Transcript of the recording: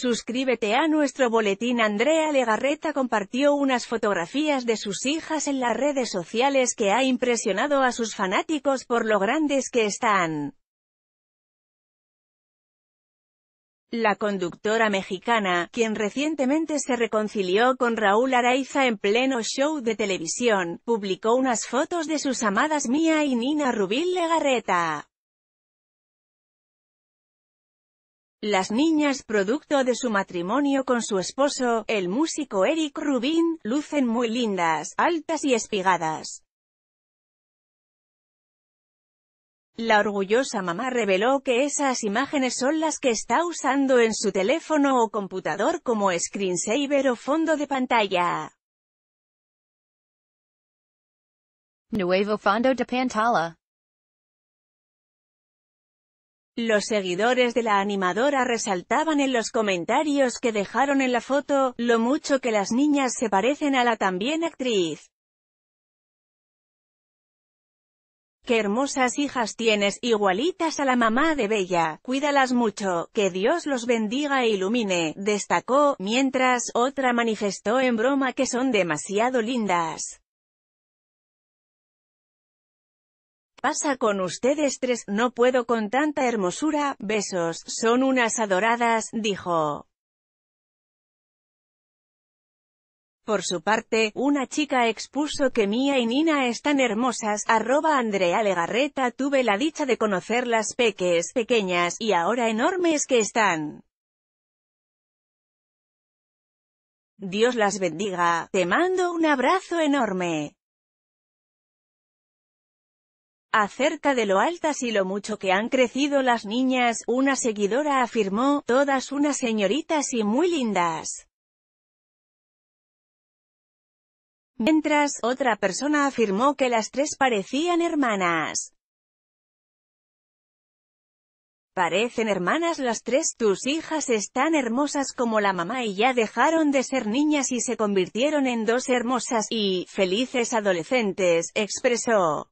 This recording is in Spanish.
Suscríbete a nuestro boletín Andrea Legarreta compartió unas fotografías de sus hijas en las redes sociales que ha impresionado a sus fanáticos por lo grandes que están. La conductora mexicana, quien recientemente se reconcilió con Raúl Araiza en pleno show de televisión, publicó unas fotos de sus amadas Mía y Nina Rubín Legarreta. Las niñas, producto de su matrimonio con su esposo, el músico Eric Rubin, lucen muy lindas, altas y espigadas. La orgullosa mamá reveló que esas imágenes son las que está usando en su teléfono o computador como screensaver o fondo de pantalla. Nuevo fondo de pantalla los seguidores de la animadora resaltaban en los comentarios que dejaron en la foto, lo mucho que las niñas se parecen a la también actriz. ¡Qué hermosas hijas tienes, igualitas a la mamá de Bella! Cuídalas mucho, que Dios los bendiga e ilumine, destacó, mientras, otra manifestó en broma que son demasiado lindas. pasa con ustedes tres, no puedo con tanta hermosura, besos, son unas adoradas, dijo. Por su parte, una chica expuso que Mía y Nina están hermosas, arroba Andrea Legarreta tuve la dicha de conocerlas peques, pequeñas, y ahora enormes que están. Dios las bendiga, te mando un abrazo enorme. Acerca de lo altas y lo mucho que han crecido las niñas, una seguidora afirmó, todas unas señoritas y muy lindas. Mientras, otra persona afirmó que las tres parecían hermanas. Parecen hermanas las tres, tus hijas están hermosas como la mamá y ya dejaron de ser niñas y se convirtieron en dos hermosas y felices adolescentes, expresó.